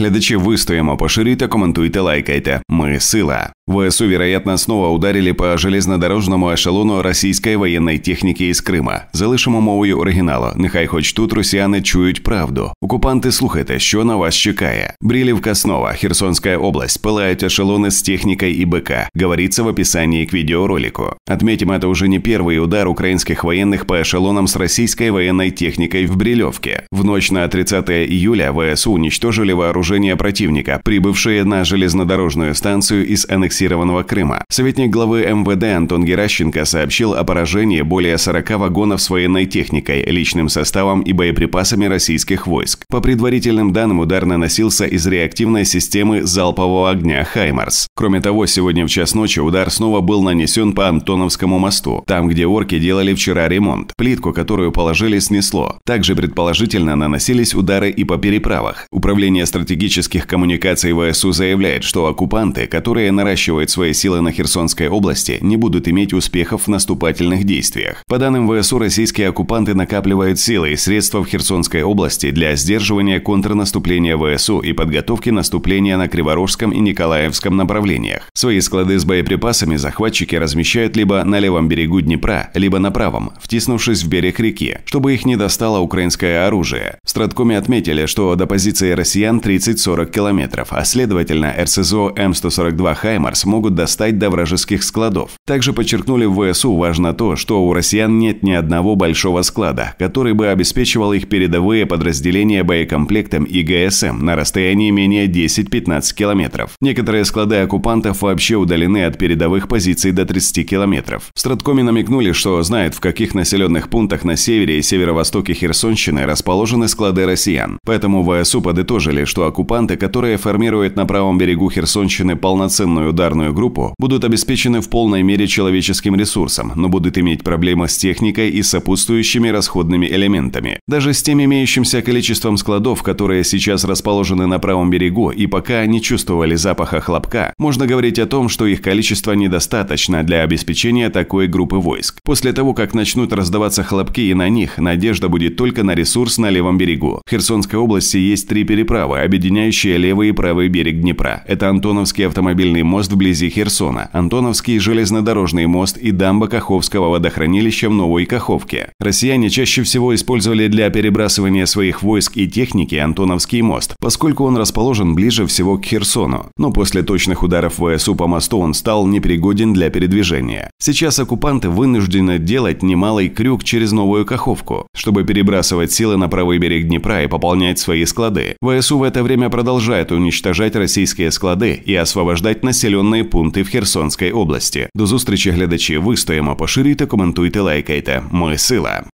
Глядачи, выстоимо, поширите, коментуйте, лайкайте. Мы – сила. ВСУ, вероятно, снова ударили по железнодорожному ешелону російської воєнної техніки із Крима. Залишимо мовою оригіналу. Нехай, хоч тут росіяни чують правду. Окупанти, слухайте, що на вас чекає. Брилівка снова, Херсонская область. Пылают эшелоны с техникой и БК. Говорится в описании к видеоролику. Отметим, это уже не первый удар украинских военных по эшелонам с российской военной техникой в Брилевке. В ночь на 30 июля ВСУ уничтожили вооружение вооружения противника, прибывшие на железнодорожную станцию из аннексированного Крыма. Советник главы МВД Антон Геращенко сообщил о поражении более 40 вагонов с военной техникой, личным составом и боеприпасами российских войск. По предварительным данным, удар наносился из реактивной системы залпового огня «Хаймарс». Кроме того, сегодня в час ночи удар снова был нанесен по Антоновскому мосту, там, где орки делали вчера ремонт. Плитку, которую положили, снесло. Также предположительно наносились удары и по переправах. Управление стратегии стратегических коммуникаций ВСУ заявляет, что оккупанты, которые наращивают свои силы на Херсонской области, не будут иметь успехов в наступательных действиях. По данным ВСУ, российские оккупанты накапливают силы и средства в Херсонской области для сдерживания контрнаступления ВСУ и подготовки наступления на Криворожском и Николаевском направлениях. Свои склады с боеприпасами захватчики размещают либо на левом берегу Днепра, либо на правом, втиснувшись в берег реки, чтобы их не достало украинское оружие. В Страткоме отметили, что до позиции россиян 30 30-40 километров, а следовательно РСЗО М142 «Хаймарс» могут достать до вражеских складов. Также подчеркнули в ВСУ важно то, что у россиян нет ни одного большого склада, который бы обеспечивал их передовые подразделения боекомплектом и ГСМ на расстоянии менее 10-15 километров. Некоторые склады оккупантов вообще удалены от передовых позиций до 30 километров. В Страткоме намекнули, что знают, в каких населенных пунктах на севере и северо-востоке Херсонщины расположены склады россиян. Поэтому ВСУ подытожили, что оккупанты оккупанты, которые формируют на правом берегу Херсонщины полноценную ударную группу, будут обеспечены в полной мере человеческим ресурсом, но будут иметь проблемы с техникой и сопутствующими расходными элементами. Даже с тем имеющимся количеством складов, которые сейчас расположены на правом берегу и пока не чувствовали запаха хлопка, можно говорить о том, что их количество недостаточно для обеспечения такой группы войск. После того, как начнут раздаваться хлопки и на них, надежда будет только на ресурс на левом берегу. В Херсонской области есть три переправы – соединяющая левый и правый берег Днепра. Это Антоновский автомобильный мост вблизи Херсона, Антоновский железнодорожный мост и дамба Каховского водохранилища в Новой Каховке. Россияне чаще всего использовали для перебрасывания своих войск и техники Антоновский мост, поскольку он расположен ближе всего к Херсону. Но после точных ударов ВСУ по мосту он стал непригоден для передвижения. Сейчас оккупанты вынуждены делать немалый крюк через Новую Каховку, чтобы перебрасывать силы на правый берег Днепра и пополнять свои склады. ВСУ в это время время продолжает уничтожать российские склады и освобождать населенные пункты в Херсонской области. До зустрічі глядачі. Ви стоїмо, а поширюйте, комментуйте, лайкайте. Мы сила.